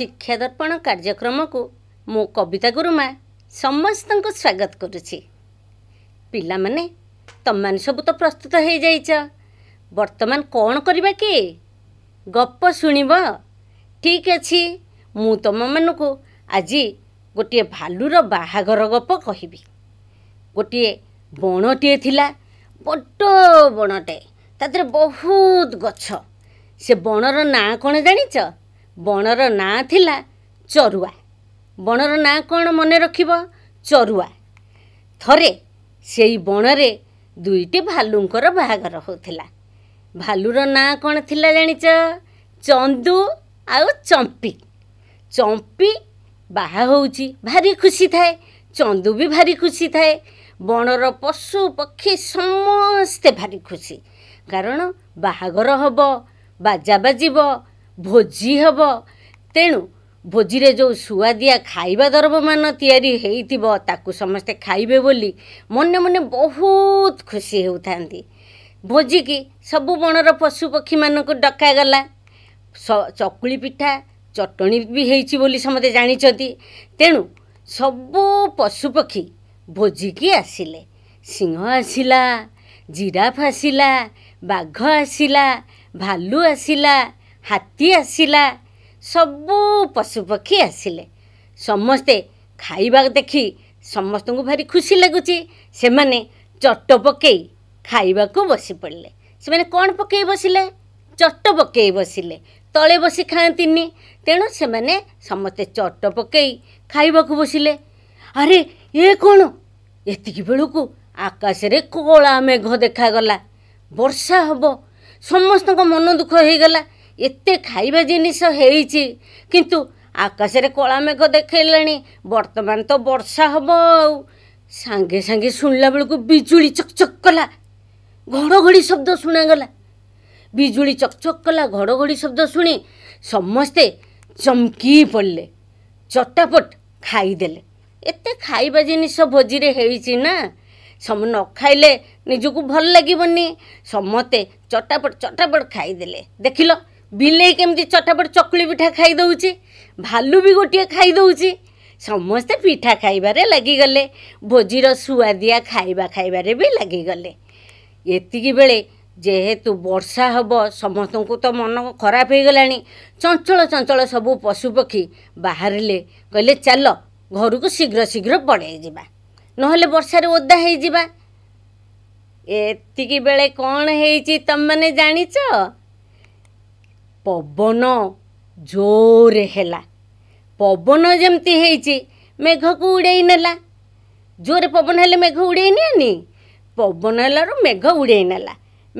ଶିକ୍ଷା ଦର୍ପଣ କାର୍ଯ୍ୟକ୍ରମକୁ ମୁଁ କବିତା ଗୁରୁମା ସମସ୍ତଙ୍କୁ ସ୍ୱାଗତ କରୁଛି ପିଲାମାନେ ତୁମମାନେ ସବୁ ତ ପ୍ରସ୍ତୁତ ହୋଇଯାଇଛ ବର୍ତ୍ତମାନ କ'ଣ କରିବା କି ଗପ ଶୁଣିବ ଠିକ୍ ଅଛି ମୁଁ ତମମାନଙ୍କୁ ଆଜି ଗୋଟିଏ ଭାଲୁର ବାହାଘର ଗପ କହିବି ଗୋଟିଏ ବଣଟିଏ ଥିଲା ବଡ଼ ବଣଟେ ତା ଦେହରେ ବହୁତ ଗଛ ସେ ବଣର ନାଁ କ'ଣ ଜାଣିଛ ବଣର ନାଁ ଥିଲା ଚରୁଆ ବଣର ନାଁ କ'ଣ ମନେ ରଖିବ ଚରୁଆ ଥରେ ସେଇ ବଣରେ ଦୁଇଟି ଭାଲୁଙ୍କର ବାହାଘର ହେଉଥିଲା ଭାଲୁର ନାଁ କ'ଣ ଥିଲା ଜାଣିଛ ଚନ୍ଦୁ ଆଉ ଚମ୍ପି ଚମ୍ପି ବାହା ହେଉଛି ଭାରି ଖୁସି ଥାଏ ଚନ୍ଦୁ ବି ଭାରି ଖୁସି ଥାଏ ବଣର ପଶୁ ପକ୍ଷୀ ସମସ୍ତେ ଭାରି ଖୁସି କାରଣ ବାହାଘର ହେବ ବାଜା ବାଜିବ ଭୋଜି ହେବ ତେଣୁ ଭୋଜିରେ ଯେଉଁ ସୁଆଦିଆ ଖାଇବା ଦରବମାନ ତିଆରି ହେଇଥିବ ତାକୁ ସମସ୍ତେ ଖାଇବେ ବୋଲି ମନେ ମନେ ବହୁତ ଖୁସି ହେଉଥାନ୍ତି ଭୋଜିକି ସବୁ ବଣର ପଶୁପକ୍ଷୀମାନଙ୍କୁ ଡକାଗଲା ଚକୁଳି ପିଠା ଚଟଣି ବି ହେଇଛି ବୋଲି ସମସ୍ତେ ଜାଣିଛନ୍ତି ତେଣୁ ସବୁ ପଶୁପକ୍ଷୀ ଭୋଜିକି ଆସିଲେ ସିଂହ ଆସିଲା ଜିରାଫ ଆସିଲା ବାଘ ଆସିଲା ଭାଲୁ ଆସିଲା ହାତୀ ଆସିଲା ସବୁ ପଶୁପକ୍ଷୀ ଆସିଲେ ସମସ୍ତେ ଖାଇବା ଦେଖି ସମସ୍ତଙ୍କୁ ଭାରି ଖୁସି ଲାଗୁଛି ସେମାନେ ଚଟ ପକାଇ ଖାଇବାକୁ ବସି ପଡ଼ିଲେ ସେମାନେ କ'ଣ ପକାଇ ବସିଲେ ଚଟ ପକାଇ ବସିଲେ ତଳେ ବସି ଖାଆନ୍ତିନି ତେଣୁ ସେମାନେ ସମସ୍ତେ ଚଟ ପକାଇ ଖାଇବାକୁ ବସିଲେ ଆରେ ଏ କ'ଣ ଏତିକି ବେଳକୁ ଆକାଶରେ କଳା ମେଘ ଦେଖାଗଲା ବର୍ଷା ହେବ ସମସ୍ତଙ୍କ ମନ ଦୁଃଖ ହୋଇଗଲା ଏତେ ଖାଇବା ଜିନିଷ ହେଇଛି କିନ୍ତୁ ଆକାଶରେ କଳାମେଘ ଦେଖେଇଲାଣି ବର୍ତ୍ତମାନ ତ ବର୍ଷା ହେବ ଆଉ ସାଙ୍ଗେ ସାଙ୍ଗେ ଶୁଣିଲା ବେଳକୁ ବିଜୁଳି ଚକଚକ୍ କଲା ଘଡ଼ଘଡ଼ି ଶବ୍ଦ ଶୁଣାଗଲା ବିଜୁଳି ଚକଚକ୍ କଲା ଘଡ଼ଘଡ଼ି ଶବ୍ଦ ଶୁଣି ସମସ୍ତେ ଚମକି ପଡ଼ିଲେ ଚଟାପଟ ଖାଇଦେଲେ ଏତେ ଖାଇବା ଜିନିଷ ଭୋଜିରେ ହେଇଛି ନା ସମ ନ ଖାଇଲେ ନିଜକୁ ଭଲ ଲାଗିବନି ସମସ୍ତେ ଚଟାପଟ ଚଟାପଟ ଖାଇଦେଲେ ଦେଖିଲ ବିଲେଇ କେମିତି ଚଟାପଟ ଚକୁଳି ପିଠା ଖାଇଦେଉଛି ଭାଲୁ ବି ଗୋଟିଏ ଖାଇଦେଉଛି ସମସ୍ତେ ପିଠା ଖାଇବାରେ ଲାଗିଗଲେ ଭୋଜିର ସୁଆଦିଆ ଖାଇବା ଖାଇବାରେ ବି ଲାଗିଗଲେ ଏତିକି ବେଳେ ଯେହେତୁ ବର୍ଷା ହେବ ସମସ୍ତଙ୍କୁ ତ ମନ ଖରାପ ହେଇଗଲାଣି ଚଞ୍ଚଳ ଚଞ୍ଚଳ ସବୁ ପଶୁପକ୍ଷୀ ବାହାରିଲେ କହିଲେ ଚାଲ ଘରକୁ ଶୀଘ୍ର ଶୀଘ୍ର ପଳାଇ ଯିବା ନହେଲେ ବର୍ଷାରେ ଓଦା ହେଇଯିବା ଏତିକି ବେଳେ କ'ଣ ହେଇଛି ତମେମାନେ ଜାଣିଛ ପବନ ଜୋରେ ହେଲା ପବନ ଯେମିତି ହେଇଛି ମେଘକୁ ଉଡ଼େଇ ନେଲା ଜୋରେ ପବନ ହେଲେ ମେଘ ଉଡ଼େଇ ନିଏନି ପବନ ହେଲାରୁ ମେଘ ଉଡ଼େଇ ନେଲା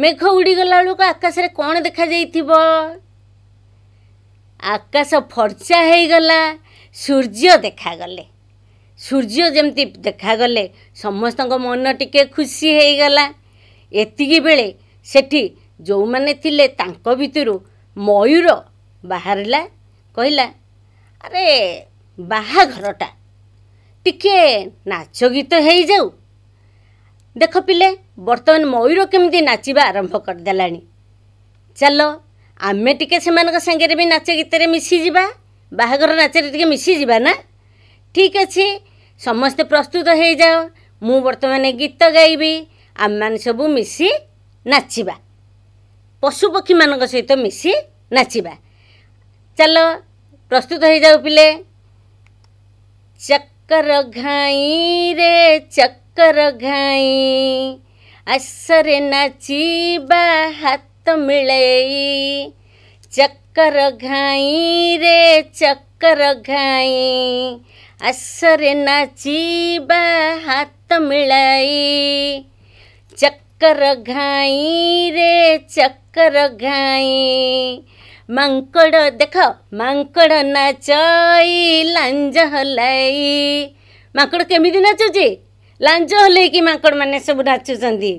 ମେଘ ଉଡ଼ିଗଲା ବେଳକୁ ଆକାଶରେ କ'ଣ ଦେଖାଯାଇଥିବ ଆକାଶ ଫର୍ଚା ହେଇଗଲା ସୂର୍ଯ୍ୟ ଦେଖାଗଲେ ସୂର୍ଯ୍ୟ ଯେମିତି ଦେଖାଗଲେ ସମସ୍ତଙ୍କ ମନ ଟିକେ ଖୁସି ହେଇଗଲା ଏତିକିବେଳେ ସେଠି ଯେଉଁମାନେ ଥିଲେ ତାଙ୍କ ଭିତରୁ ମୟୂର ବାହାରିଲା କହିଲା ଆରେ ବାହାଘରଟା ଟିକେ ନାଚ ଗୀତ ହେଇଯାଉ ଦେଖ ପିଲେ ବର୍ତ୍ତମାନ ମୟୂର କେମିତି ନାଚିବା ଆରମ୍ଭ କରିଦେଲାଣି ଚାଲ ଆମେ ଟିକେ ସେମାନଙ୍କ ସାଙ୍ଗରେ ବି ନାଚ ଗୀତରେ ମିଶିଯିବା ବାହାଘର ନାଚରେ ଟିକେ ମିଶିଯିବା ନା ଠିକ୍ ଅଛି ସମସ୍ତେ ପ୍ରସ୍ତୁତ ହେଇଯାଅ ମୁଁ ବର୍ତ୍ତମାନ ଗୀତ ଗାଇବି ଆମମାନେ ସବୁ ମିଶି ନାଚିବା पशुपक्षी मिसी नाच चल प्रस्तुत जाऊ पे चक्कर घाईर चांई आसरे नाच मिळाई चकर घाईर चांई आसरे नाच मिळाई चक्कर घाईर कर घाई मांकड़ देख मांकड़ ନାଚଇ ଲାଞ୍ଜ ହଲାଇ ମାଙ୍କଡ଼ କେମିତି ନାଚୁଛି ଲାଞ୍ଜ ହଲେଇକି ମାଙ୍କଡ଼ମାନେ ସବୁ ନାଚୁଛନ୍ତି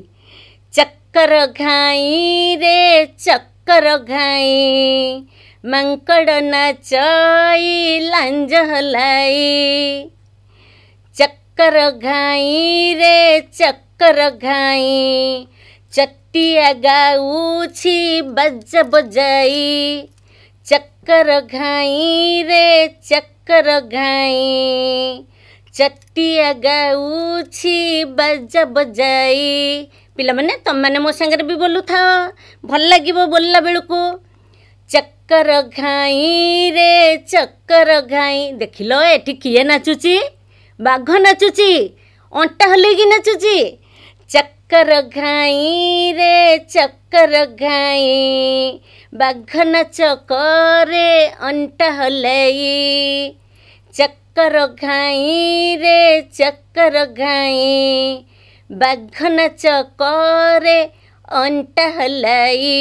ଚକର ଘାଇ ରେ ଚକର ଘାଇ ମାଙ୍କଡ଼ ନାଚଇ ଲାଞ୍ଜ ହଲାଇ ଚକର ଘାଇ ରେ ଚକର ଘାଇ ଚକ पट्टिया गाऊछी बज मो सांगे भी बोलू था भल लगे बोलला बेलू चक्कर घाई रे चक्कर घाई देख ली किए नाचुची बाघ नाचुची अंटा हल्की नाचुची चक्कर घाई रे चक्कर घाई ବାଘନ ଚକରେ ଅଣ୍ଟା ହଲେଇ ଚକର ଘାଇରେ ଚକର ଘାଇ ବାଘନ ଚକରେ ଅଣ୍ଟା ହଲାଇ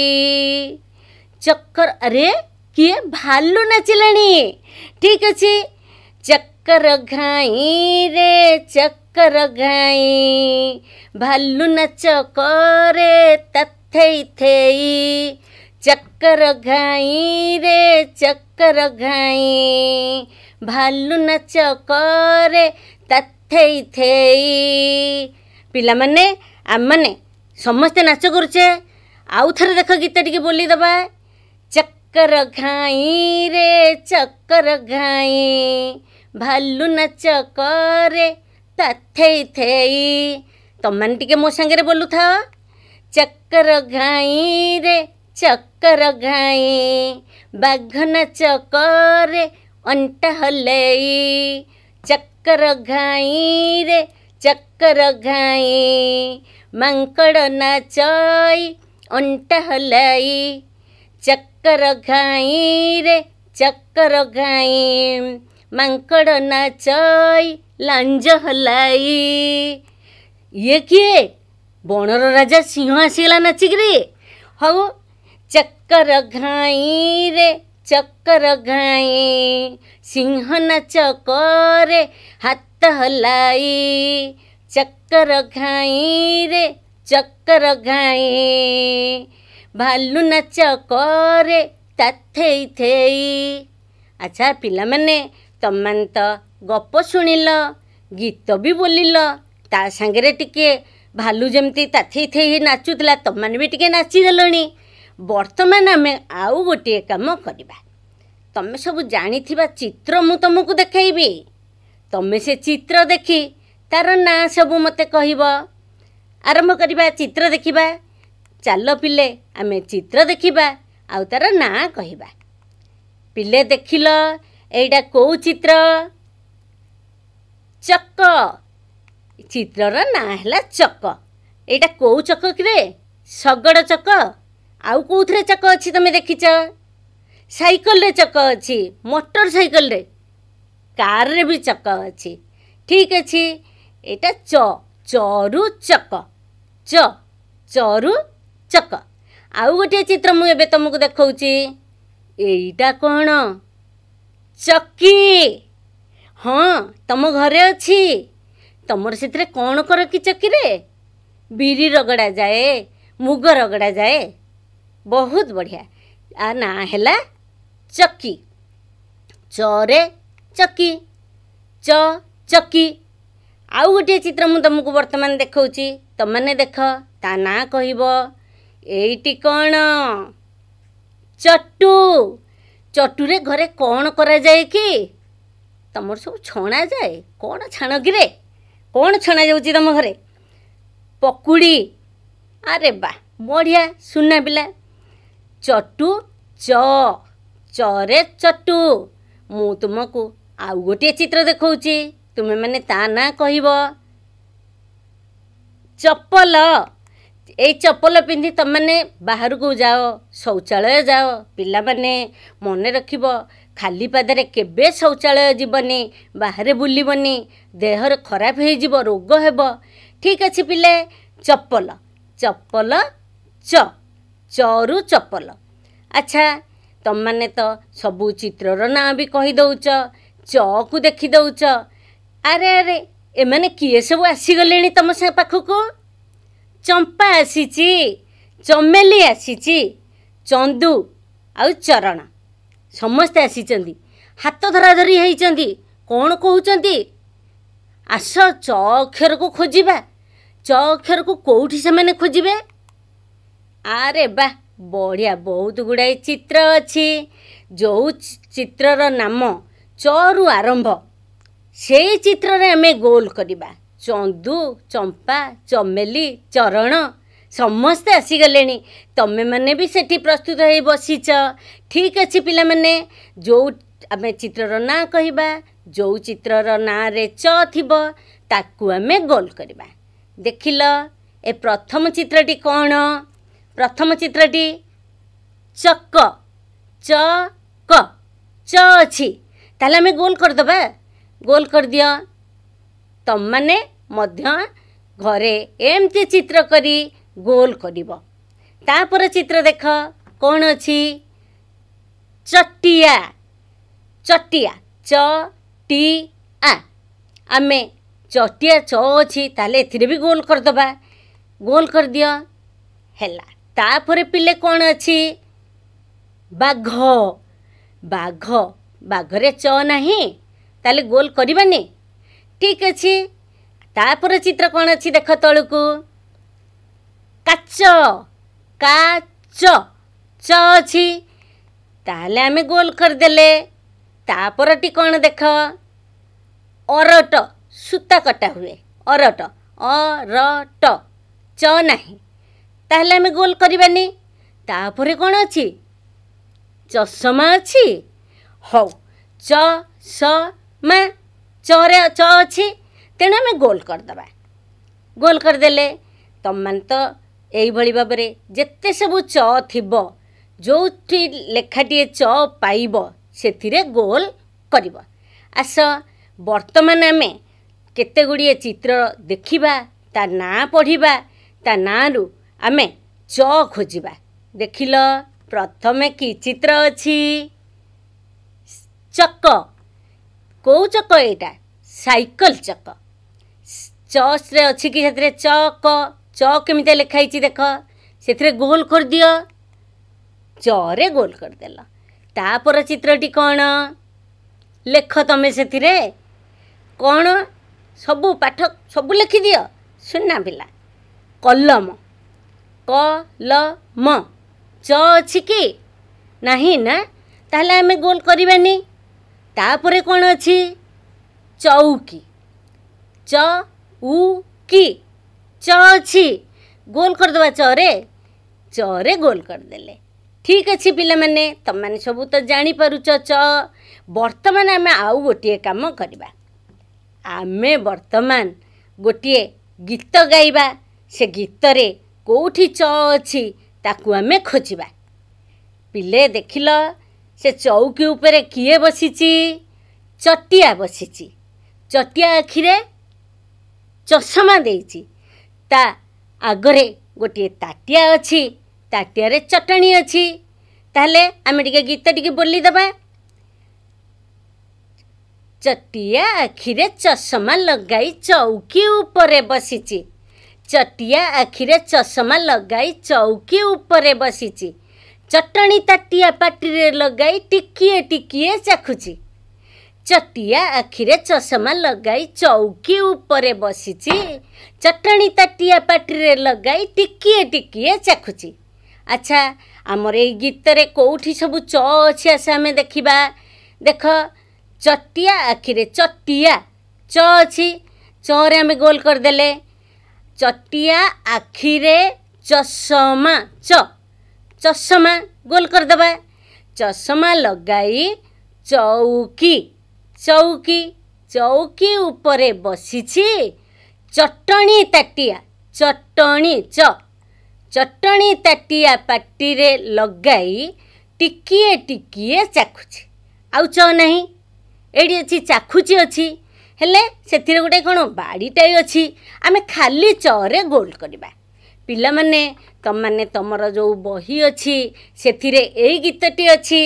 ଚକର ଆରେ କିଏ ଭାଲୁ ନାଚିଲାଣି ଠିକ୍ ଅଛି ଚକର ଘାଇରେ ଚକ ଚକର ଗାଇ ଭାଲୁ ନାଚ କରେ ତଥେଇ ଥେଇ ଚକର ଘାଇରେ ଚକର ଘାଇ ଭାଲୁ ନାଚ କରେ ତଥେଇ ଥେଇ ପିଲାମାନେ ଆମମାନେ ସମସ୍ତେ ନାଚ କରୁଛେ ଆଉ ଥରେ ଦେଖ ଗୀତ ଟିକେ ବୋଲି ଦେବା ଚକର ଘାଇରେ ଚକର ଘାଇ ଭାଲୁ ନାଚ କରେ ତଥେଇ ଥେଇ ତମମାନେ ଟିକେ ମୋ ସାଙ୍ଗରେ ବୋଲୁଥାଅ ଚକର ଘାଇରେ ଚକର ଘାଇ ବାଘନ ଚକରେ ଅଣ୍ଟା ହଲେଇ ଚକର ଘାଇରେ ଚକର ଘାଇ ମାଙ୍କଡ଼ ନାଚଇ ଅଣ୍ଟା ହଲାଇ ଚକର ଘାଇରେ ଚକର ଘାଇ ମାଙ୍କଡ଼ ନାଚ ଲାଞ୍ଜ ହଲାଇ ଇଏ କିଏ ବଣର ରାଜା ସିଂହ ଆସିଗଲା ନାଚିକିରି ହଉ ଚକର ଘାଇରେ ଚକର ଘାଇ ସିଂହ ନାଚ କରେ ହାତ ହଲାଇ ଚକର ଘାଇରେ ଚକର ଘାଇ ଭାଲୁ ନାଚ କରେ ତାଥେଇ ଥେଇ ଆଚ୍ଛା ପିଲାମାନେ ତମାନେ ତ ଗପ ଶୁଣିଲ ଗୀତ ବି ବୋଲିଲ ତା ସାଙ୍ଗରେ ଟିକେ ଭାଲୁ ଯେମିତି ତାଥେଇ ଥେଇ ନାଚୁଥିଲା ତମମାନେ ବି ଟିକେ ନାଚିଦେଲଣି ବର୍ତ୍ତମାନ ଆମେ ଆଉ ଗୋଟିଏ କାମ କରିବା ତମେ ସବୁ ଜାଣିଥିବା ଚିତ୍ର ମୁଁ ତୁମକୁ ଦେଖାଇବି ତମେ ସେ ଚିତ୍ର ଦେଖି ତାର ନାଁ ସବୁ ମୋତେ କହିବ ଆରମ୍ଭ କରିବା ଚିତ୍ର ଦେଖିବା ଚାଲ ପିଲେ ଆମେ ଚିତ୍ର ଦେଖିବା ଆଉ ତାର ନାଁ କହିବା ପିଲେ ଦେଖିଲ ଏଇଟା କେଉଁ ଚିତ୍ର ଚକ ଚିତ୍ରର ନାଁ ହେଲା ଚକ ଏଇଟା କେଉଁ ଚକ କିରେ ଶଗଡ଼ ଚକ ଆଉ କେଉଁଥିରେ ଚକ ଅଛି ତମେ ଦେଖିଛ ସାଇକେଲରେ ଚକ ଅଛି ମୋଟର ସାଇକେଲରେ କାର୍ରେ ବି ଚକ ଅଛି ଠିକ୍ ଅଛି ଏଇଟା ଚ ଚରୁ ଚକ ଚ ଚରୁ ଚକ ଆଉ ଗୋଟିଏ ଚିତ୍ର ମୁଁ ଏବେ ତମକୁ ଦେଖାଉଛି ଏଇଟା କ'ଣ ଚକି ହଁ ତମ ଘରେ ଅଛି ତମର ସେଥିରେ କ'ଣ କର କି ଚକିରେ ବିରି ରଗଡ଼ା ଯାଏ ମୁଗ ରଗଡ଼ା ଯାଏ ବହୁତ ବଢ଼ିଆ ଆ ନାଁ ହେଲା ଚକି ଚରେ ଚକି ଚ ଚକି ଆଉ ଗୋଟିଏ ଚିତ୍ର ମୁଁ ତୁମକୁ ବର୍ତ୍ତମାନ ଦେଖାଉଛି ତୁମମାନେ ଦେଖ ତା ନାଁ କହିବ ଏଇଟି କ'ଣ ଚଟୁ ଚଟୁରେ ଘରେ କ'ଣ କରାଯାଏ କି ତମର ସବୁ ଛଣାଯାଏ କ'ଣ ଛାଣ କିରେ କ'ଣ ଛଣାଯାଉଛି ତମ ଘରେ ପକୁଡ଼ି ଆରେ ବା ବଢ଼ିଆ ସୁନା ପିଲା ଚଟୁ ଚ ଚରେ ଚଟୁ ମୁଁ ତୁମକୁ ଆଉ ଗୋଟିଏ ଚିତ୍ର ଦେଖାଉଛି ତୁମେମାନେ ତା ନାଁ କହିବ ଚପଲ ଏଇ ଚପଲ ପିନ୍ଧି ତୁମେମାନେ ବାହାରକୁ ଯାଅ ଶୌଚାଳୟ ଯାଅ ପିଲାମାନେ ମନେ ରଖିବ ଖାଲି ପାଦରେ କେବେ ଶୌଚାଳୟ ଯିବନି ବାହାରେ ବୁଲିବନି ଦେହରେ ଖରାପ ହେଇଯିବ ରୋଗ ହେବ ଠିକ୍ ଅଛି ପିଲେ ଚପଲ ଚପଲ ଚ ଚରୁ ଚପଲ ଆଚ୍ଛା ତୁମମାନେ ତ ସବୁ ଚିତ୍ରର ନାଁ ବି କହିଦେଉଛ ଚକୁ ଦେଖିଦେଉଛ ଆରେ ଆରେ ଏମାନେ କିଏ ସବୁ ଆସିଗଲେଣି ତୁମ ପାଖକୁ ଚମ୍ପା ଆସିଛି ଚମେଲି ଆସିଛି ଚନ୍ଦୁ ଆଉ ଚରଣ ସମସ୍ତେ ଆସିଛନ୍ତି ହାତ ଧରାଧରି ହେଇଛନ୍ତି କ'ଣ କହୁଛନ୍ତି ଆସ ଚ ଅକ୍ଷରକୁ ଖୋଜିବା ଚ ଅକ୍ଷରକୁ କେଉଁଠି ସେମାନେ ଖୋଜିବେ ଆରେ ବା ବଢ଼ିଆ ବହୁତ ଗୁଡ଼ାଏ ଚିତ୍ର ଅଛି ଯେଉଁ ଚିତ୍ରର ନାମ ଚରୁ ଆରମ୍ଭ ସେଇ ଚିତ୍ରରେ ଆମେ ଗୋଲ କରିବା ଚନ୍ଦୁ ଚମ୍ପା ଚମେଲି ଚରଣ ସମସ୍ତେ ଆସିଗଲେଣି ତମେମାନେ ବି ସେଠି ପ୍ରସ୍ତୁତ ହେଇ ବସିଛ ଠିକ୍ ଅଛି ପିଲାମାନେ ଯେଉଁ ଆମେ ଚିତ୍ରର ନାଁ କହିବା ଯେଉଁ ଚିତ୍ରର ନାଁରେ ଚ ଥିବ ତାକୁ ଆମେ ଗୋଲ୍ କରିବା ଦେଖିଲ ଏ ପ୍ରଥମ ଚିତ୍ରଟି କ'ଣ ପ୍ରଥମ ଚିତ୍ରଟି ଚକ ଚ କ ଚ ଅଛି ତାହେଲେ ଆମେ ଗୋଲ୍ କରିଦେବା ଗୋଲ୍ କରିଦିଅ ତମମାନେ ମଧ୍ୟ ଘରେ ଏମିତି ଚିତ୍ର କରି ଗୋଲ କରିବ ତା'ପରେ ଚିତ୍ର ଦେଖ କ'ଣ ଅଛି ଚଟିଆ ଚଟିଆ ଚ ଟି ଆ ଆମେ ଚଟିଆ ଚ ଅଛି ତାହେଲେ ଏଥିରେ ବି ଗୋଲ କରିଦେବା ଗୋଲ କରିଦିଅ ହେଲା ତା'ପରେ ପିଲେ କ'ଣ ଅଛି ବାଘ ବାଘ ବାଘରେ ଚ ନାହିଁ ତାହେଲେ ଗୋଲ କରିବାନି ଠିକ୍ ଅଛି ତାପରେ ଚିତ୍ର କ'ଣ ଅଛି ଦେଖ ତଳକୁ କାଚ କାଚ ଚ ଅଛି ତାହେଲେ ଆମେ ଗୋଲ କରିଦେଲେ ତାପରଟି କ'ଣ ଦେଖ ଅରଟ ସୂତା କଟା ହୁଏ ଅରଟ ଅରଟ ଚ ନାହିଁ ତାହେଲେ ଆମେ ଗୋଲ କରିବାନି ତାପରେ କ'ଣ ଅଛି ଚଷମା ଅଛି ହଉ ଚ ସ ମା ଚରେ ଚ ଅଛି ତେଣୁ ଆମେ ଗୋଲ୍ କରିଦେବା ଗୋଲ୍ କରିଦେଲେ ତମମାନେ ତ ଏଇଭଳି ଭାବରେ ଯେତେ ସବୁ ଚ ଥିବ ଯେଉଁଠି ଲେଖାଟିଏ ଚ ପାଇବ ସେଥିରେ ଗୋଲ୍ କରିବ ଆସ ବର୍ତ୍ତମାନ ଆମେ କେତେ ଗୁଡ଼ିଏ ଚିତ୍ର ଦେଖିବା ତା ନାଁ ପଢ଼ିବା ତା ନାଁରୁ ଆମେ ଚ ଖୋଜିବା ଦେଖିଲ ପ୍ରଥମେ କି ଚିତ୍ର ଅଛି ଚକ କେଉଁ ଚକ ଏଇଟା ସାଇକଲ ଚକ ଚସ୍ରେ ଅଛି କି ସେଥିରେ ଚକ ଚ କେମିତି ଲେଖା ହେଇଛି ଦେଖ ସେଥିରେ ଗୋଲ କରିଦିଅ ଚରେ ଗୋଲ କରିଦେଲ ତାପର ଚିତ୍ରଟି କ'ଣ ଲେଖ ତମେ ସେଥିରେ କ'ଣ ସବୁ ପାଠ ସବୁ ଲେଖିଦିଅ ସୁନା ପିଲା କଲମ କଲମ ଚ ଅଛି କି ନାହିଁ ନା ତାହେଲେ ଆମେ ଗୋଲ କରିବାନି ତାପରେ କ'ଣ ଅଛି ଚଉକି ଚ ଉ କି ଚ ଅଛି ଗୋଲ କରିଦେବା ଚରେ ଚରେ ଗୋଲ କରିଦେଲେ ଠିକ ଅଛି ପିଲାମାନେ ତୁମମାନେ ସବୁ ତ ଜାଣିପାରୁଛ ଚ ବର୍ତ୍ତମାନ ଆମେ ଆଉ ଗୋଟିଏ କାମ କରିବା ଆମେ ବର୍ତ୍ତମାନ ଗୋଟିଏ ଗୀତ ଗାଇବା ସେ ଗୀତରେ କେଉଁଠି ଚ ଅଛି ତାକୁ ଆମେ ଖୋଜିବା ପିଲେ ଦେଖିଲ ସେ ଚଉକି ଉପରେ କିଏ ବସିଛି ଚଟିଆ ବସିଛି ଚଟିଆ ଆଖିରେ ଚଷମା ଦେଇଛି ତା ଆଗରେ ଗୋଟିଏ ତାଟିଆ ଅଛି ତାଟିଆରେ ଚଟଣି ଅଛି ତାହେଲେ ଆମେ ଟିକେ ଗୀତ ଟିକେ ବୋଲିଦେବା ଚଟିଆ ଆଖିରେ ଚଷମା ଲଗାଇ ଚଉକି ଉପରେ ବସିଛି ଚଟିଆ ଆଖିରେ ଚଷମା ଲଗାଇ ଚଉକି ଉପରେ ବସିଛି ଚଟାଣୀ ତାଟିଆ ପାଟିରେ ଲଗାଇ ଟିକିଏ ଟିକିଏ ଚାଖୁଛି ଚଟିଆ ଆଖିରେ ଚଷମା ଲଗାଇ ଚୌକି ଉପରେ ବସିଛି ଚଟାଣୀ ତାଟିଆ ପାଟିରେ ଲଗାଇ ଟିକିଏ ଟିକିଏ ଚାଖୁଛି ଆଚ୍ଛା ଆମର ଏଇ ଗୀତରେ କେଉଁଠି ସବୁ ଚ ଅଛି ଆସ ଆମେ ଦେଖିବା ଦେଖ ଚଟିଆ ଆଖିରେ ଚଟିଆ ଚ ଅଛି ଚରେ ଆମେ ଗୋଲ କରିଦେଲେ ଚଟିଆ ଆଖିରେ ଚଷମା ଚ ଚଷମା ଗୋଲ କରିଦେବା ଚଷମା ଲଗାଇ ଚଉକି ଚଉକି ଚଉକି ଉପରେ ବସିଛି ଚଟଣୀ ତାଟିଆ ଚଟଣୀ ଚ ଚଟଣୀ ତାଟିଆ ପାଟିରେ ଲଗାଇ ଟିକିଏ ଟିକିଏ ଚାଖୁଛି ଆଉ ଚ ନାହିଁ ଏଇଠି ଅଛି ଚାଖୁଛି ଅଛି ହେଲେ ସେଥିରେ ଗୋଟେ କ'ଣ ବାଡ଼ିଟାଏ ଅଛି ଆମେ ଖାଲି ଚରେ ଗୋଲ କରିବା ପିଲାମାନେ ତମମାନେ ତମର ଯେଉଁ ବହି ଅଛି ସେଥିରେ ଏଇ ଗୀତଟି ଅଛି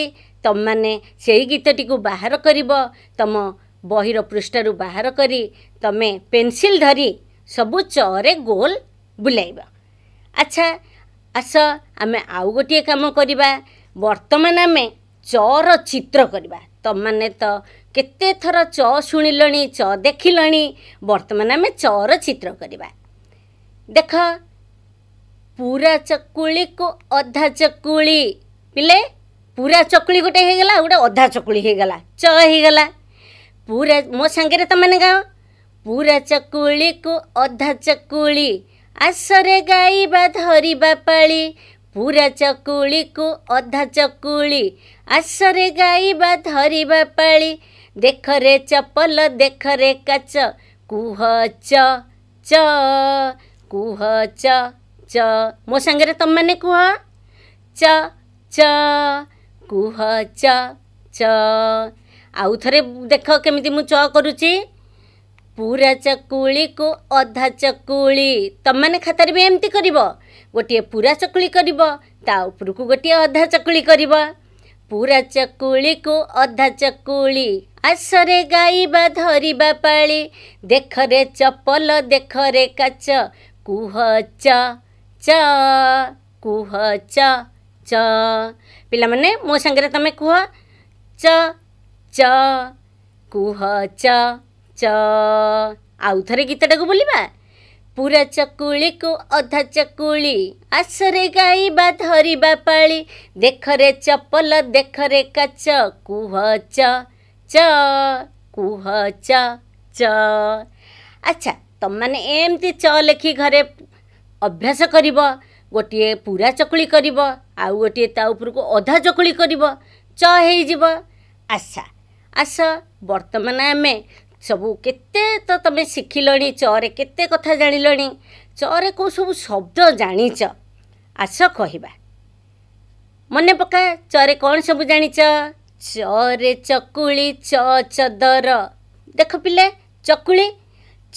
ତମମାନେ ସେଇ ଗୀତଟିକୁ ବାହାର କରିବ ତମ ବହିର ପୃଷ୍ଠାରୁ ବାହାର କରି ତମେ ପେନସିଲ୍ ଧରି ସବୁ ଚରେ ଗୋଲ ବୁଲାଇବ ଆଚ୍ଛା ଆସ ଆମେ ଆଉ ଗୋଟିଏ କାମ କରିବା ବର୍ତ୍ତମାନ ଆମେ ଚର ଚିତ୍ର କରିବା ତମମାନେ ତ କେତେ ଥର ଚ ଶୁଣିଲଣି ଚ ଦେଖିଲଣି ବର୍ତ୍ତମାନ ଆମେ ଚର ଚିତ୍ର କରିବା ଦେଖ ପୁରା ଚକୁଳିକୁ ଅଧା ଚକୁଳି ପିଲେ ପୁରା ଚକୁଳି ଗୋଟେ ହେଇଗଲା ଗୋଟେ ଅଧା ଚକୁଳି ହେଇଗଲା ଚ ହେଇଗଲା ପୁରା ମୋ ସାଙ୍ଗରେ ତୁମମାନେ ଗାଅ ପୁରା ଚକୁଳିକୁ ଅଧା ଚକୁଳି ଆସରେ ଗାଇବା ଧରିବା ପାଳି ପୁରା ଚକୁଳିକୁ ଅଧା ଚକୁଳି ଆସରେ ଗାଇବା ଧରିବା ପାଳି ଦେଖରେ ଚପଲ ଦେଖରେ କାଚ କୁହ ଚ ଚ କୁହ ଚ ଚ ମୋ ସାଙ୍ଗରେ ତୁମେମାନେ କୁହ ଚ ଚ କୁହ ଚ ଚ ଆଉ ଥରେ ଦେଖ କେମିତି ମୁଁ ଚ କରୁଛି ପୁରା ଚକୁଳିକୁ ଅଧା ଚକୁଳି ତୁମେମାନେ ଖାତାରେ ବି ଏମିତି କରିବ ଗୋଟିଏ ପୁରା ଚକୁଳି କରିବ ତା ଉପରକୁ ଗୋଟିଏ ଅଧା ଚକୁଳି କରିବ ପୁରା ଚକୁଳିକୁ ଅଧା ଚକୁଳି ଆସରେ ଗାଇବା ଧରିବା ପାଳି ଦେଖରେ ଚପଲ ଦେଖରେ କାଚ କୁହ ଚ ચ કુહ ચ ચ પિલામાને ମୋ ସାଙ୍ଗରେ ତମେ କୁହ ଚ ଚ କୁହ ଚ ଚ ଆଉ ଥରେ ଗୀତଟାକୁ ବୋଲିବା ପୁରା ଚକୁଳିକୁ ଅଧା ଚକୁଳି ଆସରେ ଗାଇବା ଧରିବା ପାଳି ଦେଖରେ ଚପଲ ଦେଖରେ କାଚ କୁହ ଚ ଚ କୁହ ଚ ଚ ଆଚ୍ଛା ତମମାନେ ଏମିତି ଚ ଲେଖି ଘରେ ଅଭ୍ୟାସ କରିବ ଗୋଟିଏ ପୁରା ଚକୁଳି କରିବ ଆଉ ଗୋଟିଏ ତା ଉପରକୁ ଅଧା ଚକୁଳି କରିବ ଚ ହେଇଯିବ ଆଶା ଆସ ବର୍ତ୍ତମାନ ଆମେ ସବୁ କେତେ ତ ତମେ ଶିଖିଲଣି ଚରେ କେତେ କଥା ଜାଣିଲଣି ଚରେ କେଉଁ ସବୁ ଶବ୍ଦ ଜାଣିଛ ଆସ କହିବା ମନେ ପକା ଚରେ କ'ଣ ସବୁ ଜାଣିଛ ଚରେ ଚକୁଳି ଚ ଚଦର ଦେଖ ପିଲା ଚକୁଳି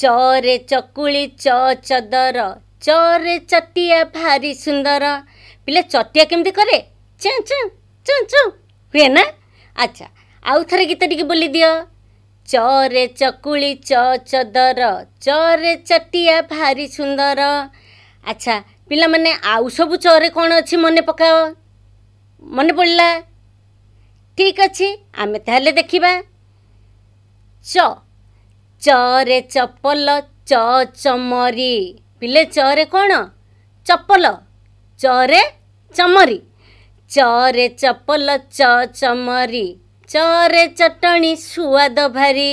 ଚରେ ଚକୁଳି ଚ ଚଦର ଚରେ ଚଟିଆ ଭାରି ସୁନ୍ଦର ପିଲା ଚଟିଆ କେମିତି କରେ ଚୁଁ ଚୁଁ ଚୁଁ ହୁଏ ନା ଆଚ୍ଛା ଆଉ ଥରେ ଗୀତ ଟିକେ ବୋଲି ଦିଅ ଚରେ ଚକୁଳି ଚ ଚଦର ଚରେ ଚଟିଆ ଭାରି ସୁନ୍ଦର ଆଚ୍ଛା ପିଲାମାନେ ଆଉ ସବୁ ଚରେ କ'ଣ ଅଛି ମନେ ପକାଅ ମନେ ପଡ଼ିଲା ଠିକ୍ ଅଛି ଆମେ ତାହେଲେ ଦେଖିବା ଚ ଚରେ ଚପଲ ଚ ଚମରି ପିଲେ ଚରେ କ'ଣ ଚପଲ ଚରେ ଚମରି ଚରେ ଚପଲ ଚ ଚମରି ଚରେ ଚଟଣି ସୁଆଦ ଭାରି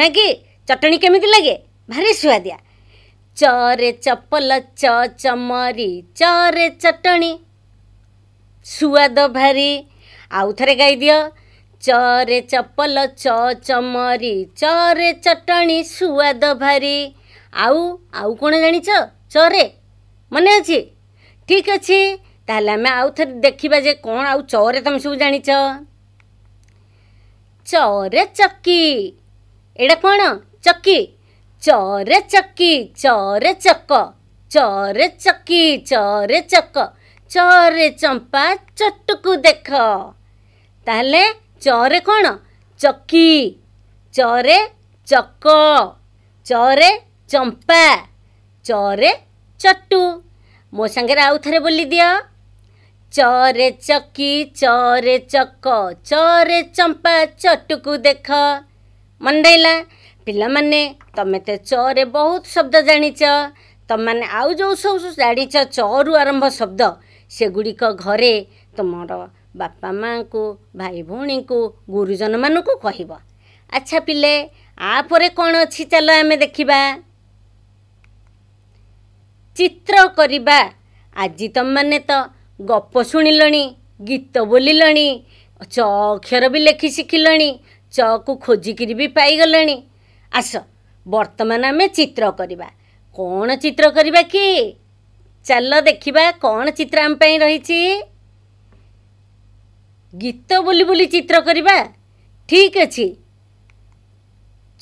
ନା କି ଚଟଣି କେମିତି ଲାଗେ ଭାରି ସୁଆଦିଆ ଚରେ ଚପଲ ଚ ଚମରି ଚରେ ଚଟଣି ସୁଆଦ ଭାରି ଆଉ ଥରେ ଗାଇଦିଅ ଚରେ ଚପଲ ଚ ଚମରି ଚରେ ଚଟଣି ସୁଆଦ ଭାରି ଆଉ ଆଉ କ'ଣ ଜାଣିଛ ଚରେ ମନେ ଅଛି ଠିକ୍ ଅଛି ତାହେଲେ ଆମେ ଆଉ ଥରେ ଦେଖିବା ଯେ କ'ଣ ଆଉ ଚରେ ତମେ ସବୁ ଜାଣିଛ ଚରେ ଚକି ଏଇଟା କ'ଣ ଚକି ଚରେ ଚକି ଚରେ ଚକ ଚରେ ଚକି ଚରେ ଚକ ଚରେ ଚମ୍ପା ଚଟୁକୁ ଦେଖ ତାହେଲେ ଚରେ କ'ଣ ଚକି ଚରେ ଚକ ଚରେ ଚମ୍ପା ଚରେ ଚଟୁ ମୋ ସାଙ୍ଗରେ ଆଉ ଥରେ ବୋଲି ଦିଅ ଚରେ ଚକି ଚରେ ଚକ ଚରେ ଚମ୍ପା ଚଟୁକୁ ଦେଖ ମନେଇଲା ପିଲାମାନେ ତମେ ତ ଚରେ ବହୁତ ଶବ୍ଦ ଜାଣିଛ ତମମାନେ ଆଉ ଯେଉଁ ସବୁ ଜାଣିଛ ଚରୁ ଆରମ୍ଭ ଶବ୍ଦ ସେଗୁଡ଼ିକ ଘରେ ତୁମର ବାପା ମାଆଙ୍କୁ ଭାଇ ଭଉଣୀଙ୍କୁ ଗୁରୁଜନମାନଙ୍କୁ କହିବ ଆଚ୍ଛା ପିଲେ ଆ ପରେ କ'ଣ ଅଛି ଚାଲ ଆମେ ଦେଖିବା ଚିତ୍ର କରିବା ଆଜି ତମମାନେ ତ ଗପ ଶୁଣିଲଣି ଗୀତ ବୋଲିଲଣି ଚ ଅକ୍ଷର ବି ଲେଖି ଶିଖିଲଣି ଚକୁ ଖୋଜିକିରି ବି ପାଇଗଲେଣି ଆସ ବର୍ତ୍ତମାନ ଆମେ ଚିତ୍ର କରିବା କ'ଣ ଚିତ୍ର କରିବା କି ଚାଲ ଦେଖିବା କ'ଣ ଚିତ୍ର ଆମ ପାଇଁ ରହିଛି ଗୀତ ବୁଲି ବୁଲି ଚିତ୍ର କରିବା ଠିକ୍ ଅଛି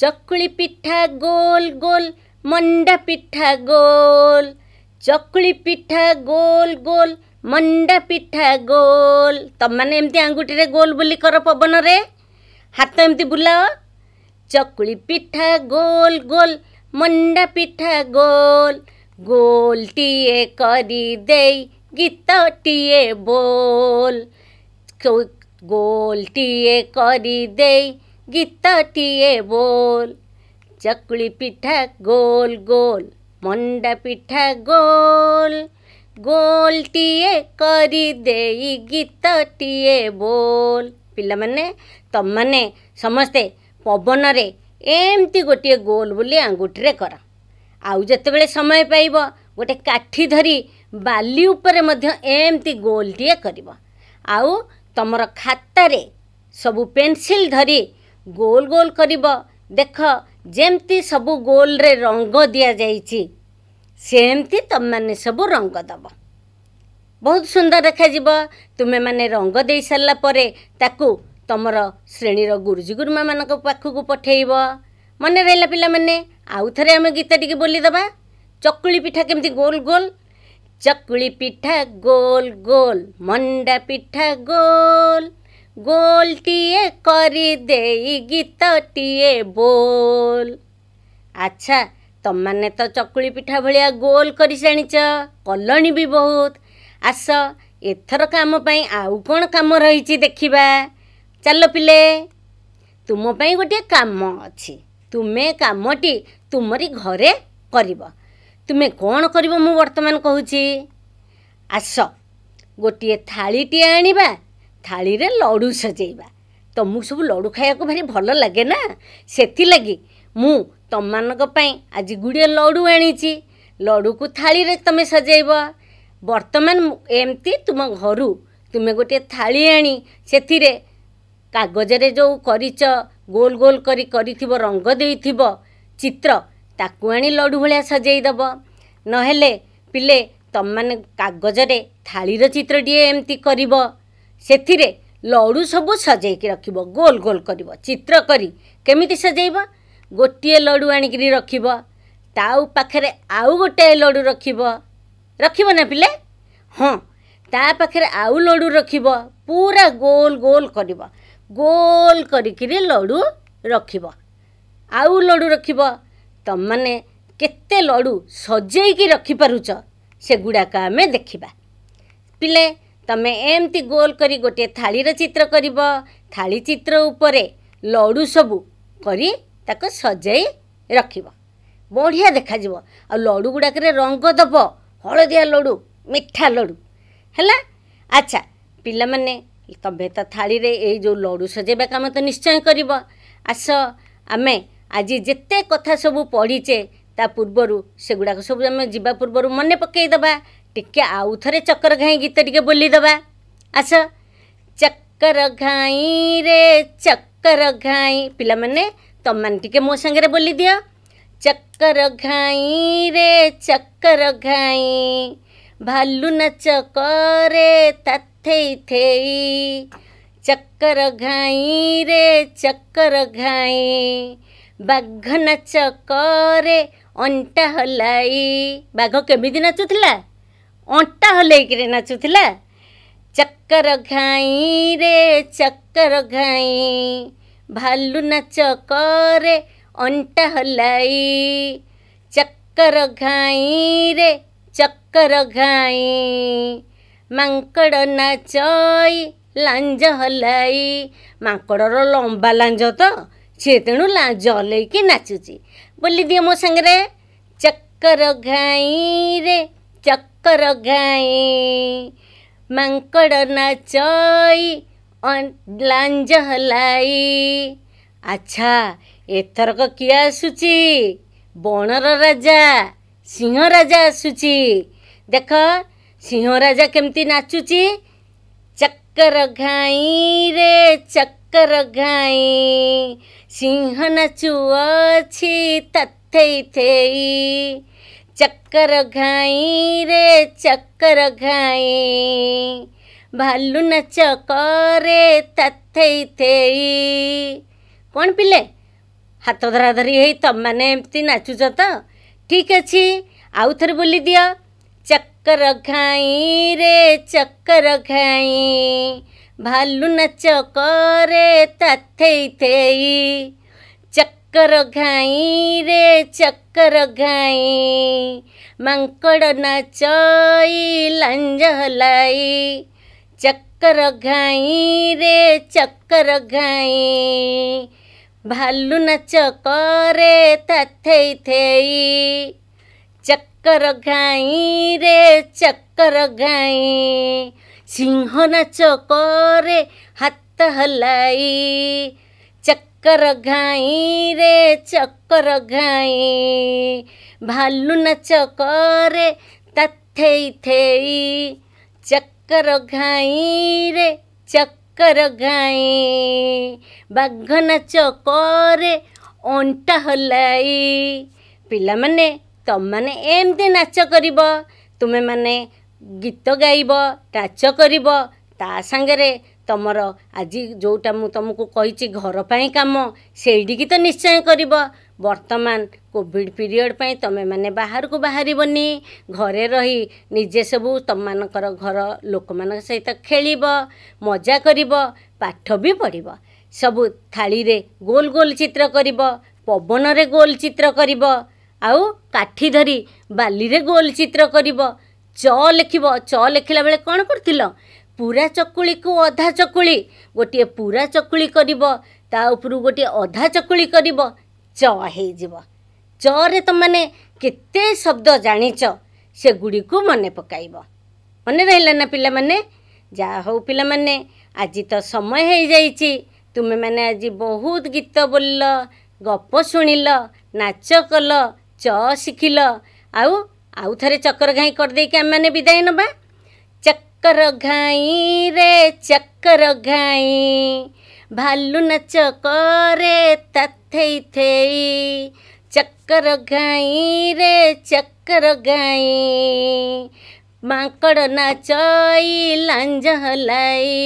ଚକୁଳି ପିଠା ଗୋଲ ଗୋଲ ମଣ୍ଡା ପିଠା ଗୋଲ ଚକୁଳି ପିଠା ଗୋଲ ଗୋଲ ମଣ୍ଡା ପିଠା ଗୋଲ ତମମାନେ ଏମିତି ଆଙ୍ଗୁଠିରେ ଗୋଲ ବୁଲି କର ପବନରେ ହାତ ଏମିତି ବୁଲାଅ ଚକୁଳି ପିଠା ଗୋଲ ଗୋଲ ମଣ୍ଡା ପିଠା ଗୋଲ ଗୋଲଟିଏ କରିଦେଇ ଗୀତଟିଏ ବୋଲ ଗୋଲଟିଏ କରିଦେଇ ଗୀତଟିଏ ବୋଲ ଚକୁଳି ପିଠା ଗୋଲ ଗୋଲ ମଣ୍ଡ ପିଠା ଗୋଲ ଗୋଲଟିଏ କରିଦେଇ ଗୀତଟିଏ ବୋଲ ପିଲାମାନେ ତମମାନେ ସମସ୍ତେ ପବନରେ ଏମିତି ଗୋଟିଏ ଗୋଲ ବୋଲି ଆଙ୍ଗୁଠିରେ କର ଆଉ ଯେତେବେଳେ ସମୟ ପାଇବ ଗୋଟେ କାଠି ଧରି ବାଲି ଉପରେ ମଧ୍ୟ ଏମିତି ଗୋଲଟିଏ କରିବ ଆଉ ତମର ଖାତାରେ ସବୁ ପେନସିଲ୍ ଧରି ଗୋଲ ଗୋଲ କରିବ ଦେଖ ଯେମିତି ସବୁ ଗୋଲରେ ରଙ୍ଗ ଦିଆଯାଇଛି ସେମିତି ତୁମେମାନେ ସବୁ ରଙ୍ଗ ଦେବ ବହୁତ ସୁନ୍ଦର ଦେଖାଯିବ ତୁମେମାନେ ରଙ୍ଗ ଦେଇ ସାରିଲା ପରେ ତାକୁ ତୁମର ଶ୍ରେଣୀର ଗୁରୁଜୀ ଗୁରୁମାମାନଙ୍କ ପାଖକୁ ପଠାଇବ ମନେ ରହିଲା ପିଲାମାନେ ଆଉ ଥରେ ଆମେ ଗୀତ ଟିକେ ବୋଲି ଦେବା ଚକୁଳି ପିଠା କେମିତି ଗୋଲ ଗୋଲ ଚକୁଳି ପିଠା ଗୋଲ ଗୋଲ ମଣ୍ଡା ପିଠା ଗୋଲ ଗୋଲଟିଏ କରିଦେଇ ଗୀତଟିଏ ବୋଲ ଆଚ୍ଛା ତମମାନେ ତ ଚକୁଳି ପିଠା ଭଳିଆ ଗୋଲ କରି ଜାଣିଛ କଲଣୀ ବି ବହୁତ ଆସ ଏଥର କାମ ପାଇଁ ଆଉ କ'ଣ କାମ ରହିଛି ଦେଖିବା ଚାଲ ପିଲେ ତୁମ ପାଇଁ ଗୋଟିଏ କାମ ଅଛି ତୁମେ କାମଟି ତୁମରି ଘରେ କରିବ ତୁମେ କ'ଣ କରିବ ମୁଁ ବର୍ତ୍ତମାନ କହୁଛି ଆସ ଗୋଟିଏ ଥାଳିଟିଏ ଆଣିବା ଥାଳିରେ ଲଡ଼ୁ ସଜେଇବା ତୁମକୁ ସବୁ ଲଡ଼ୁ ଖାଇବାକୁ ଭାରି ଭଲ ଲାଗେ ନା ସେଥିଲାଗି ମୁଁ ତମମାନଙ୍କ ପାଇଁ ଆଜି ଗୁଡ଼ିଏ ଲଡ଼ୁ ଆଣିଛି ଲଡ଼ୁକୁ ଥାଳିରେ ତୁମେ ସଜେଇବ ବର୍ତ୍ତମାନ ଏମିତି ତୁମ ଘରୁ ତୁମେ ଗୋଟିଏ ଥାଳି ଆଣି ସେଥିରେ କାଗଜରେ ଯେଉଁ କରିଛ ଗୋଲ ଗୋଲ କରି କରିଥିବ ରଙ୍ଗ ଦେଇଥିବ ଚିତ୍ର ତାକୁ ଆଣି ଲଡ଼ୁ ଭଳିଆ ସଜେଇ ଦେବ ନହେଲେ ପିଲେ ତମମାନେ କାଗଜରେ ଥାଳିର ଚିତ୍ରଟିଏ ଏମିତି କରିବ ସେଥିରେ ଲଡ଼ୁ ସବୁ ସଜେଇକି ରଖିବ ଗୋଲ ଗୋଲ କରିବ ଚିତ୍ର କରି କେମିତି ସଜେଇବ ଗୋଟିଏ ଲଡ଼ୁ ଆଣିକିରି ରଖିବ ତା ପାଖରେ ଆଉ ଗୋଟାଏ ଲଡ଼ୁ ରଖିବ ରଖିବ ନା ପିଲେ ହଁ ତା ପାଖରେ ଆଉ ଲଡ଼ୁ ରଖିବ ପୁରା ଗୋଲ ଗୋଲ କରିବ ଗୋଲ କରିକିରି ଲଡ଼ୁ ରଖିବ ଆଉ ଲଡ଼ୁ ରଖିବ ତୁମମାନେ କେତେ ଲଡ଼ୁ ସଜେଇକି ରଖିପାରୁଛ ସେଗୁଡ଼ାକ ଆମେ ଦେଖିବା ପିଲେ ତମେ ଏମିତି ଗୋଲ କରି ଗୋଟିଏ ଥାଳିର ଚିତ୍ର କରିବ ଥାଳି ଚିତ୍ର ଉପରେ ଲଡ଼ୁ ସବୁ କରି ତାକୁ ସଜାଇ ରଖିବ ବଢ଼ିଆ ଦେଖାଯିବ ଆଉ ଲଡ଼ୁ ଗୁଡ଼ାକରେ ରଙ୍ଗ ଦେବ ହଳଦିଆ ଲଡ଼ୁ ମିଠା ଲଡ଼ୁ ହେଲା ଆଚ୍ଛା ପିଲାମାନେ ତମେ ତ ଥାଳିରେ ଏଇ ଯେଉଁ ଲଡ଼ୁ ସଜାଇବା କାମ ତ ନିଶ୍ଚୟ କରିବ ଆସ ଆମେ ଆଜି ଯେତେ କଥା ସବୁ ପଢ଼ିଛେ ତା ପୂର୍ବରୁ ସେଗୁଡ଼ାକ ସବୁ ଆମେ ଯିବା ପୂର୍ବରୁ ମନେ ପକାଇଦେବା ଟିକେ ଆଉ ଥରେ ଚକର ଘାଇ ଗୀତ ଟିକେ ବୋଲିଦେବା ଆସ ଚକର ଘାଇରେ ଚକର ଘାଇ ପିଲାମାନେ ତମମାନେ ଟିକେ ମୋ ସାଙ୍ଗରେ ବୋଲିଦିଅ ଚକର ଘାଇରେ ଚକର ଘାଇ ଭାଲୁ ନାଚ କରେ ତାଥେଇ ଥେଇ ଚକର ଘାଇରେ ଚକର ଘାଇ ବାଘ ନାଚ କରେ ଅଣ୍ଟା ହଲାଇ ବାଘ କେମିତି ନାଚୁଥିଲା ଅଣ୍ଟା ହଲେଇକିରି ନାଚୁଥିଲା ଚକର ଘାଇ ରେ ଚକର ଘାଇ ଭାଲୁ ନାଚ କରେ ଅଣ୍ଟା ହଲାଇ ଚକର ଘାଇ ରେ ଚକର ଘାଇ ମାଙ୍କଡ଼ ନାଚ ଲାଞ୍ଜ ହଲାଇ ମାଙ୍କଡ଼ର ଲମ୍ବା ଲାଞ୍ଜ ତ ସିଏ ତେଣୁ ଲାଞ୍ଜ ହଲେଇକି ନାଚୁଛି ବୋଲି ଦିଅ ମୋ ସାଙ୍ଗରେ ଚକର ଘାଇ ରେ ଚକର ଗାଏ ମାଙ୍କଡ଼ ନାଚ ଲାଞ୍ଜ ହଲାଇ ଆଚ୍ଛା ଏଥରକ କିଏ ଆସୁଛି ବଣର ରାଜା ସିଂହ ରାଜା ଆସୁଛି ଦେଖ ସିଂହ ରାଜା କେମିତି ନାଚୁଛି ଚକର ଘାଇରେ ଚକର ଘାଇ ସିଂହ ନାଚୁଅଛି ତଥେଇ ଥେଇ ଚକର ଘାଇରେ ଚକର ଘାଇ ଭାଲୁ ନାଚ କରେ ତଥେଇ ଥେଇ କ'ଣ ପିଲେ ହାତ ଧରାଧରି ହେଇ ତମେମାନେ ଏମିତି ନାଚୁଛ ତ ଠିକ୍ ଅଛି ଆଉ ଥରେ ବୋଲି ଦିଅ ଚକର ଘାଇରେ ଚକର ଘାଇ ଭାଲୁ ନାଚ କରେ ତଥେଇ ଥେଇ चक्कर घाई रे चक्कर घाई मांकड़ नाचई लांज हलाई चक्कर घाई रे चक्कर घाई भालू नाच करे तथेई थेई चक्कर घाई रे चक्कर घाई सिंह नाच करे हाथ हलाई ଚକର ଘାଇଁରେ ଚକର ଘାଇଁ ଭାଲୁ ନାଚ କରେ ତାଥେଇ ଥେଇ ଚକର ଘାଇଁରେ ଚକର ଘାଇଁ ବାଘ ନାଚ କରେ ଅଣ୍ଟା ହଲାଇ ପିଲାମାନେ ତମମାନେ ଏମିତି ନାଚ କରିବ ତୁମେମାନେ ଗୀତ ଗାଇବ ନାଚ କରିବ ତା ସାଙ୍ଗରେ ତୁମର ଆଜି ଯେଉଁଟା ମୁଁ ତୁମକୁ କହିଛି ଘର ପାଇଁ କାମ ସେଇଠିକି ତ ନିଶ୍ଚୟ କରିବ ବର୍ତ୍ତମାନ କୋଭିଡ଼ ପିରିୟଡ଼ ପାଇଁ ତୁମେମାନେ ବାହାରକୁ ବାହାରିବନି ଘରେ ରହି ନିଜେ ସବୁ ତୁମମାନଙ୍କର ଘର ଲୋକମାନଙ୍କ ସହିତ ଖେଳିବ ମଜା କରିବ ପାଠ ବି ପଢ଼ିବ ସବୁ ଥାଳିରେ ଗୋଲ ଗୋଲ ଚିତ୍ର କରିବ ପବନରେ ଗୋଲ ଚିତ୍ର କରିବ ଆଉ କାଠି ଧରି ବାଲିରେ ଗୋଲ ଚିତ୍ର କରିବ ଚ ଲେଖିବ ଚ ଲେଖିଲା ବେଳେ କ'ଣ କରୁଥିଲ ପୁରା ଚକୁଳିକୁ ଅଧା ଚକୁଳି ଗୋଟିଏ ପୁରା ଚକୁଳି କରିବ ତା ଉପରୁ ଗୋଟିଏ ଅଧା ଚକୁଳି କରିବ ଚ ହେଇଯିବ ଚରେ ତୁମମାନେ କେତେ ଶବ୍ଦ ଜାଣିଛ ସେଗୁଡ଼ିକୁ ମନେ ପକାଇବ ମନେ ରହିଲା ନା ପିଲାମାନେ ଯାହା ହଉ ପିଲାମାନେ ଆଜି ତ ସମୟ ହେଇଯାଇଛି ତୁମେମାନେ ଆଜି ବହୁତ ଗୀତ ବୋଲିଲ ଗପ ଶୁଣିଲ ନାଚ କଲ ଚ ଶିଖିଲ ଆଉ ଆଉ ଥରେ ଚକର ଘାଇ କରିଦେଇକି ଆମେମାନେ ବିଦାୟ ନେବା चक्कर घाई रे चक्कर घाई भालू नच करे तथई थे चक्कर घाई रे चक्कर घाई माकड़ नाचई लांज हलाई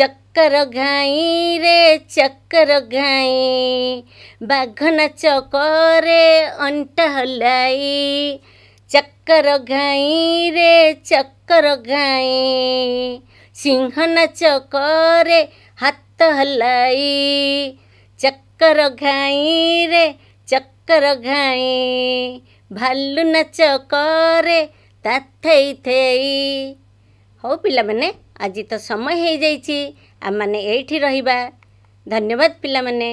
चक्कर घाई रे चक्कर घाई बाघ नाच करे अंटा हलाई चक्कर घाई रे चक्कर ଚକର ଗାଈ ସିଂହ ନାଚ କରେ ହାତ ହଲାଇ ଚକର ଘାଇରେ ଚକର ଘାଇ ଭାଲୁ ନାଚ କରେ ତାଥେଇ ଥେଇ ହଉ ପିଲାମାନେ ଆଜି ତ ସମୟ ହେଇଯାଇଛି ଆମମାନେ ଏଇଠି ରହିବା ଧନ୍ୟବାଦ ପିଲାମାନେ